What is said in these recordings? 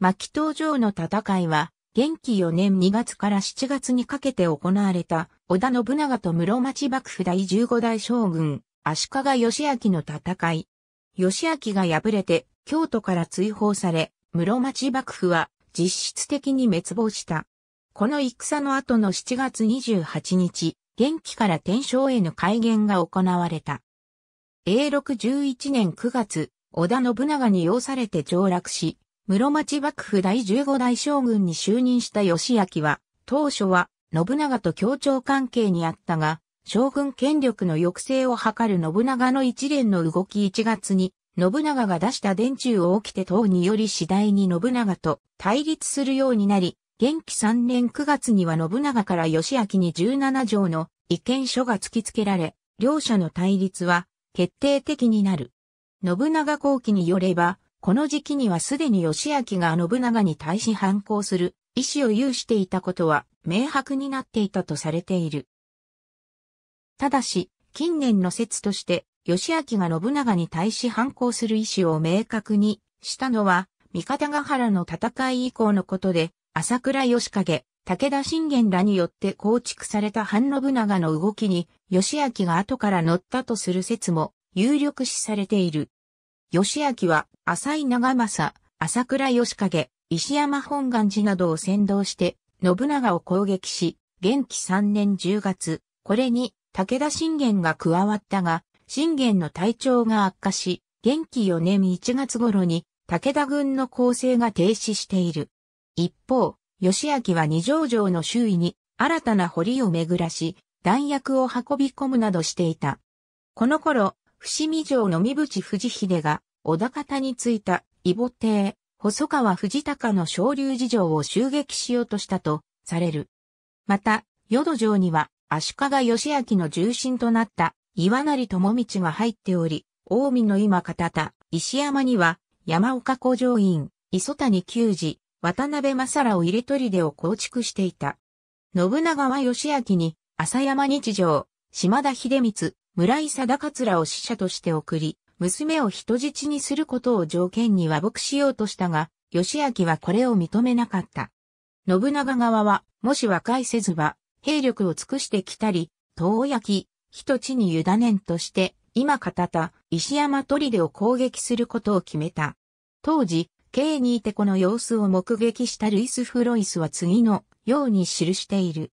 牧東城の戦いは、元気4年2月から7月にかけて行われた、織田信長と室町幕府第15代将軍、足利義明の戦い。義明が敗れて、京都から追放され、室町幕府は実質的に滅亡した。この戦の後の7月28日、元気から天正への改元が行われた。永禄11年9月、織田信長に要されて上洛し、室町幕府第15代将軍に就任した義明は、当初は信長と協調関係にあったが、将軍権力の抑制を図る信長の一連の動き1月に、信長が出した電柱を起きて等により次第に信長と対立するようになり、元気3年9月には信長から義明に17条の意見書が突きつけられ、両者の対立は決定的になる。信長後期によれば、この時期にはすでに義明が信長に対し反抗する意思を有していたことは明白になっていたとされている。ただし、近年の説として、義明が信長に対し反抗する意思を明確にしたのは、三方ヶ原の戦い以降のことで、朝倉義景、武田信玄らによって構築された反信長の動きに、義明が後から乗ったとする説も有力視されている。義明は浅井長政、朝倉義景、石山本願寺などを先導して、信長を攻撃し、元気3年10月、これに武田信玄が加わったが、信玄の体調が悪化し、元気4年1月頃に武田軍の構成が停止している。一方、義明は二条城の周囲に新たな堀を巡らし、弾薬を運び込むなどしていた。この頃、伏見城の三淵藤秀が小田方に着いた異母邸、細川藤高の昇竜事情を襲撃しようとしたとされる。また、淀城には足利義明の重臣となった岩成智道が入っており、近江の今方田、石山には山岡古城院、磯谷久治、渡辺正良を入れ取りでを構築していた。信長は義明に、浅山日城、島田秀光、村井貞らを使者として送り、娘を人質にすることを条件に和睦しようとしたが、義明はこれを認めなかった。信長側は、もし和解せずは、兵力を尽くしてきたり、遠焼き、人地に委ねんとして、今語った石山砦を攻撃することを決めた。当時、K にいてこの様子を目撃したルイス・フロイスは次のように記している。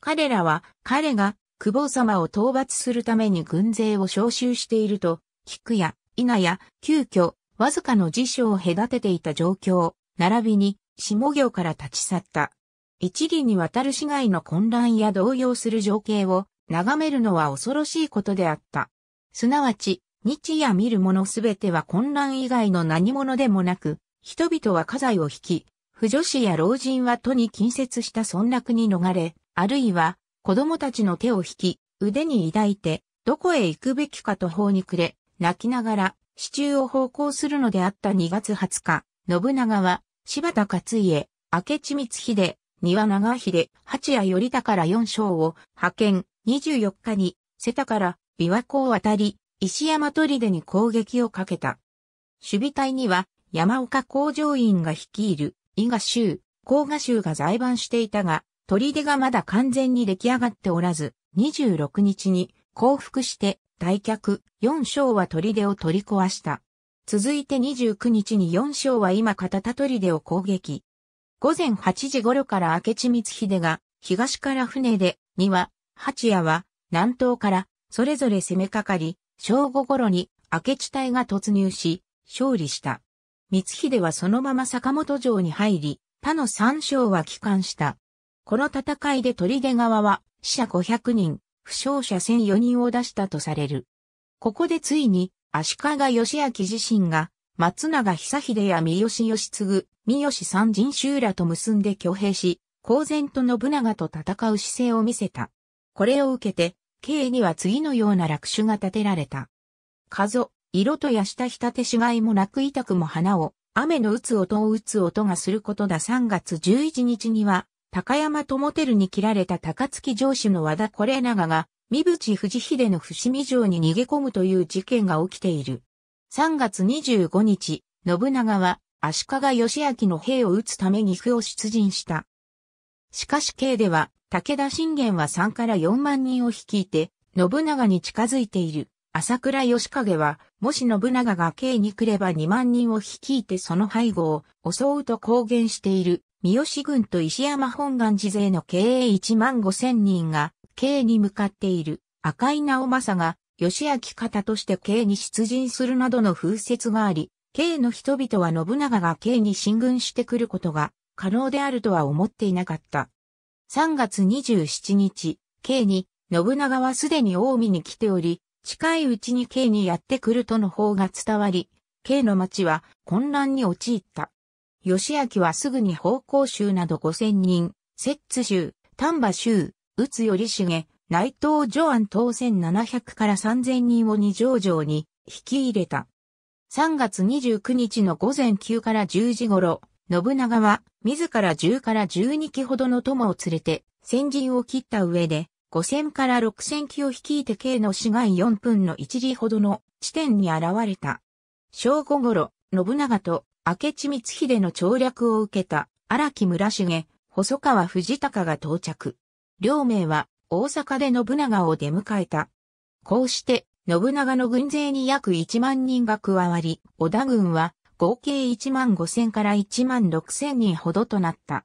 彼らは彼が久保様を討伐するために軍勢を召集していると、菊や稲や急遽、わずかの辞書を隔てていた状況、並びに、下行から立ち去った。一理にわたる市街の混乱や動揺する情景を眺めるのは恐ろしいことであった。すなわち、日夜見るものすべては混乱以外の何者でもなく、人々は家財を引き、不女子や老人は都に近接した村落に逃れ、あるいは子供たちの手を引き、腕に抱いて、どこへ行くべきか途方に暮れ、泣きながら、支柱を奉公するのであった2月20日、信長は、柴田勝家、明智光秀、庭長秀、八谷頼高ら4将を派遣、24日に、瀬田から、琵琶湖を渡り、石山砦に攻撃をかけた。守備隊には、山岡工場員が率いる、伊賀州、甲賀州が在番していたが、砦がまだ完全に出来上がっておらず、26日に降伏して退却、4章は砦を取り壊した。続いて29日に4章は今片田砦を攻撃。午前8時頃から明智光秀が東から船で、には、八夜は南東からそれぞれ攻めかかり、正午頃に明智隊が突入し、勝利した。光秀はそのまま坂本城に入り、他の三将は帰還した。この戦いで砦側は死者500人、負傷者1004人を出したとされる。ここでついに、足利義明自身が、松永久秀や三好義継、三好三人衆らと結んで挙兵し、公然と信長と戦う姿勢を見せた。これを受けて、慶には次のような落首が立てられた。数、色とやしたたてしがいもなく痛くも花を、雨の打つ音を打つ音がすることだ3月11日には、高山智輝に切られた高槻城主の和田れ。長が、三淵藤秀の伏見城に逃げ込むという事件が起きている。3月25日、信長は足利義明の兵を撃つため岐阜を出陣した。しかし慶では、武田信玄は3から4万人を率いて、信長に近づいている。朝倉義景は、もし信長が慶に来れば2万人を率いてその背後を襲うと公言している。三好軍と石山本願寺勢の経営1万5千人が、経に向かっている赤井直政が、吉明方として経に出陣するなどの風説があり、経の人々は信長が経に進軍してくることが可能であるとは思っていなかった。3月27日、経に、信長はすでに大江に来ており、近いうちに K にやってくるとの方が伝わり、K の町は混乱に陥った。義明はすぐに方向衆など五千人、摂津州、丹波州、宇津頼重、内藤上安当選七百から三千人を二条城に引き入れた。3月29日の午前9から10時頃、信長は自ら10から12機ほどの友を連れて先陣を切った上で五千から六千機を率いて計の市街4分の1里ほどの地点に現れた。正午頃、信長と明智光秀の調略を受けた荒木村重、細川藤高が到着。両名は大阪で信長を出迎えた。こうして信長の軍勢に約1万人が加わり、織田軍は合計1万5千から1万6千人ほどとなった。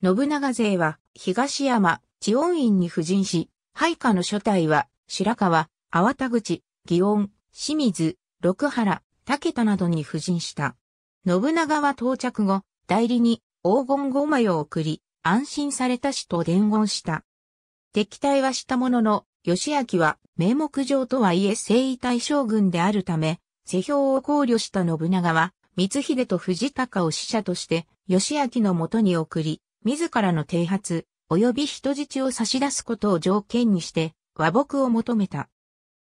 信長勢は東山、千温院に布陣し、配下の諸隊は白川、粟田口、祇園、清水、六原、武田などに布陣した。信長は到着後、代理に黄金五枚を送り、安心されたしと伝言した。敵対はしたものの、義明は名目上とはいえ征夷大将軍であるため、世評を考慮した信長は、光秀と藤高を使者として、義明のもとに送り、自らの提発、及び人質を差し出すことを条件にして、和睦を求めた。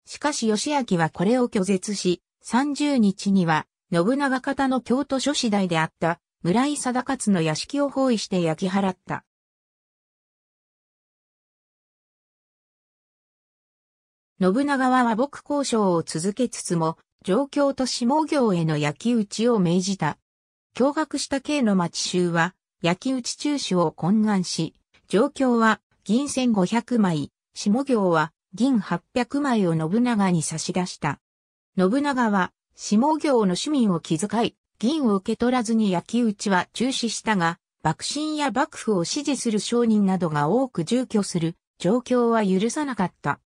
しかし義明はこれを拒絶し、30日には信長方の京都諸次第であった村井定勝の屋敷を包囲して焼き払った。信長は和睦交渉を続けつつも、状況と下行への焼き打ちを命じた。驚愕した慶の町衆は、焼き打ち中止を懇願し、状況は銀千五百枚、下行は銀八百枚を信長に差し出した。信長は下行の市民を気遣い、銀を受け取らずに焼き打ちは中止したが、幕臣や幕府を支持する商人などが多く住居する状況は許さなかった。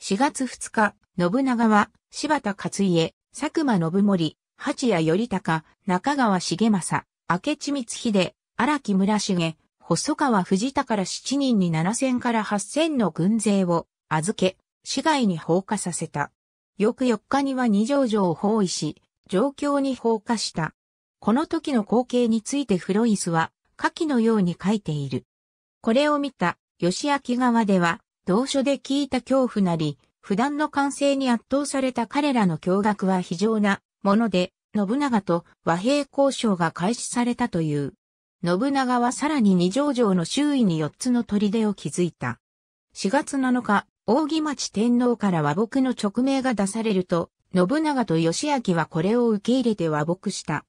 4月2日、信長は柴田勝家、佐久間信盛、八谷頼高、中川重政、明智光秀、荒木村重、細川藤田から7人に7000から8000の軍勢を預け、市外に放火させた。翌4日には二条城を包囲し、状況に放火した。この時の光景についてフロイスは、下記のように書いている。これを見た、吉明側では、同書で聞いた恐怖なり、普段の完成に圧倒された彼らの驚愕は非常なもので、信長と和平交渉が開始されたという。信長はさらに二条城の周囲に四つの砦を築いた。4月7日、大木町天皇から和睦の勅命が出されると、信長と義明はこれを受け入れて和睦した。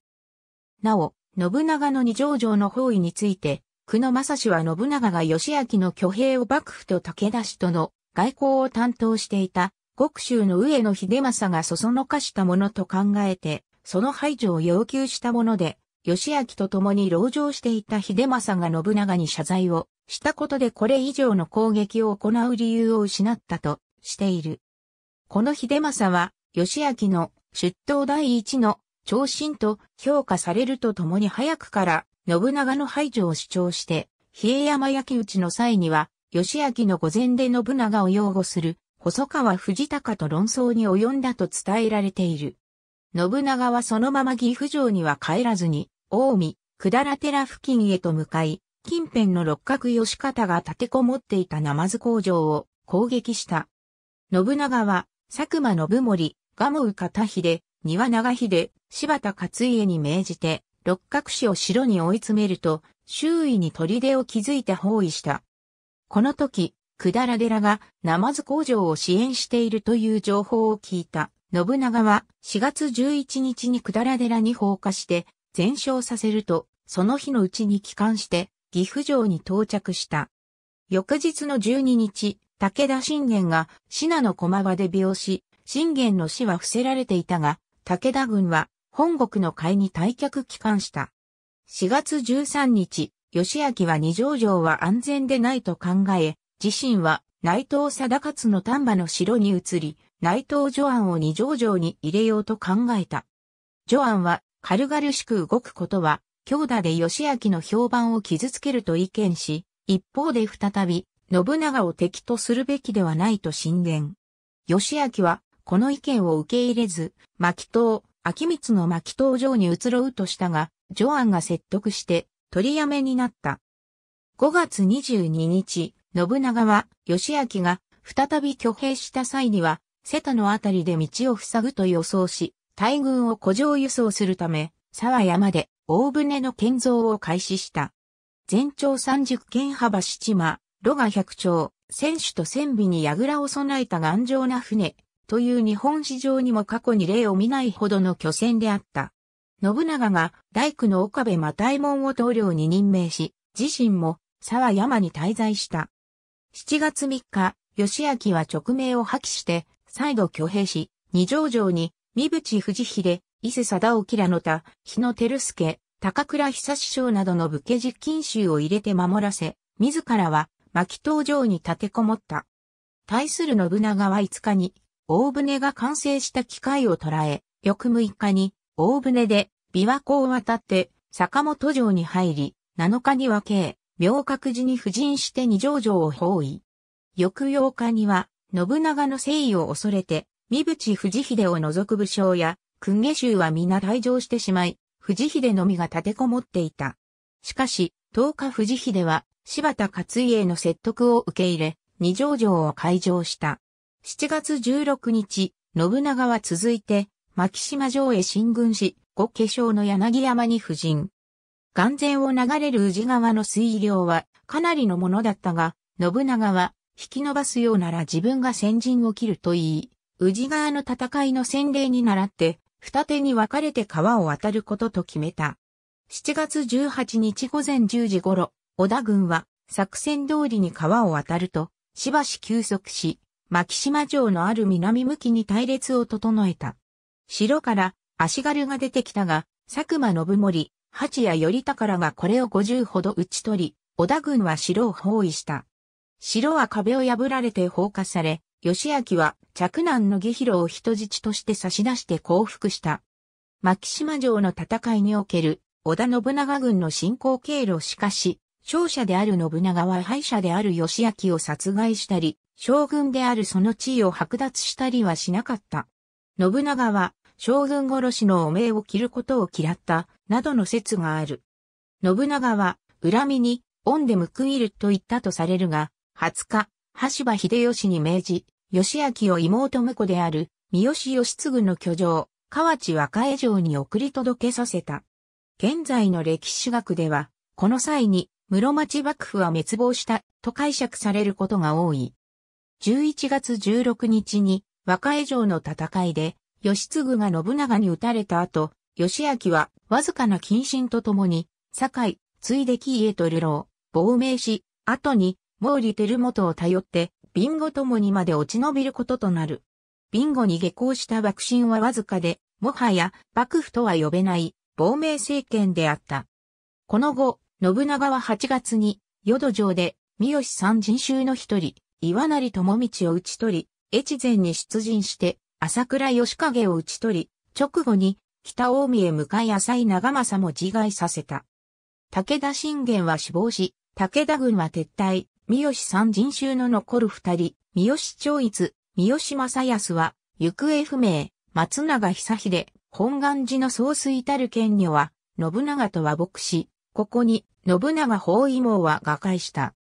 なお、信長の二条城の包囲について、久野正氏は信長が義明の挙兵を幕府と武田氏との外交を担当していた、国州の上野秀政がそそのかしたものと考えて、その排除を要求したもので、義明と共に籠城していた秀政が信長に謝罪をしたことでこれ以上の攻撃を行う理由を失ったとしている。この秀政は、義明の出頭第一の長身と評価されるとともに早くから信長の排除を主張して、叡山焼討ちの際には、義明の御前で信長を擁護する細川藤高と論争に及んだと伝えられている。信長はそのまま岐阜城には帰らずに、大江、下ら寺付近へと向かい、近辺の六角義方が立てこもっていたナマズ工場を攻撃した。信長は、佐久間信盛、賀茂方秀、庭長秀、柴田勝家に命じて、六角氏を城に追い詰めると、周囲に砦を築いて包囲した。この時、下ら寺がナマズ工場を支援しているという情報を聞いた。信長は4月11日に下ら寺に放火して全焼させると、その日のうちに帰還して、岐阜城に到着した。翌日の12日、武田信玄が信濃駒場で病死、信玄の死は伏せられていたが、武田軍は本国の会に退却帰還した。4月13日、吉明は二条城は安全でないと考え、自身は内藤貞勝の丹波の城に移り、内藤助安を二条城に入れようと考えた。助安は軽々しく動くことは、強打で義明の評判を傷つけると意見し、一方で再び、信長を敵とするべきではないと進言。義明は、この意見を受け入れず、巻刀、秋光の巻刀城に移ろうとしたが、ジョアンが説得して、取りやめになった。5月22日、信長は、義明が、再び挙兵した際には、瀬田のあたりで道を塞ぐと予想し、大軍を古城輸送するため、沢山で大船の建造を開始した。全長三0県幅七間、炉が百長。丁、船首と船尾に櫓を備えた頑丈な船、という日本史上にも過去に例を見ないほどの巨船であった。信長が大工の岡部又右衛門を棟梁に任命し、自身も沢山に滞在した。7月3日、義明は勅命を破棄して、再度挙兵し、二条城に三淵藤秀、伊勢貞沖らの他、日野照介、高倉久志将などの武家実禁衆を入れて守らせ、自らは牧東城に立てこもった。対する信長は5日に、大船が完成した機械を捉え、翌6日に、大船で、琵琶湖を渡って、坂本城に入り、7日にはけ、明覚寺に布陣して二条城を包囲。翌8日には、信長の誠意を恐れて、三淵藤秀を除く武将や、訓下衆は皆退場してしまい、藤秀のみが立てこもっていた。しかし、十日藤秀は、柴田勝家の説得を受け入れ、二条城を開城した。7月16日、信長は続いて、牧島城へ進軍し、五化粧の柳山に布陣。眼前を流れる宇治川の水量はかなりのものだったが、信長は引き伸ばすようなら自分が先陣を切ると言い、宇治川の戦いの先例に倣って、二手に分かれて川を渡ることと決めた。7月18日午前10時頃、織田軍は作戦通りに川を渡ると、しばし休息し、牧島城のある南向きに隊列を整えた。城から足軽が出てきたが、佐久間信盛、八谷頼高らがこれを50ほど打ち取り、織田軍は城を包囲した。城は壁を破られて放火され、義明は嫡男の義弘を人質として差し出して降伏した。牧島城の戦いにおける織田信長軍の進行経路しかし、勝者である信長は敗者である義明を殺害したり、将軍であるその地位を剥奪したりはしなかった。信長は将軍殺しの汚名を着ることを嫌った、などの説がある。信長は恨みに恩で報いると言ったとされるが、20日、橋場秀吉に命じ、義明を妹婿である、三好義継の居城、河内若江城に送り届けさせた。現在の歴史学では、この際に、室町幕府は滅亡した、と解釈されることが多い。11月16日に、若江城の戦いで、義継が信長に撃たれた後、義明は、わずかな謹慎とともに、堺、ついで木へと流浪、亡命し、後に、毛利輝元を頼って、ビンゴともにまで落ち延びることとなる。ビンゴに下校した幕臣はわずかで、もはや幕府とは呼べない亡命政権であった。この後、信長は8月に、淀城で、三好三人衆の一人、岩成智道を討ち取り、越前に出陣して、朝倉義景を討ち取り、直後に、北近江へ向かい浅井長政も自害させた。武田信玄は死亡し、武田軍は撤退、三好三人衆の残る二人、三好長逸、三好正康は、行方不明、松永久秀、本願寺の総帥たる権女は、信長と和睦し、ここに、信長包囲網は瓦解した。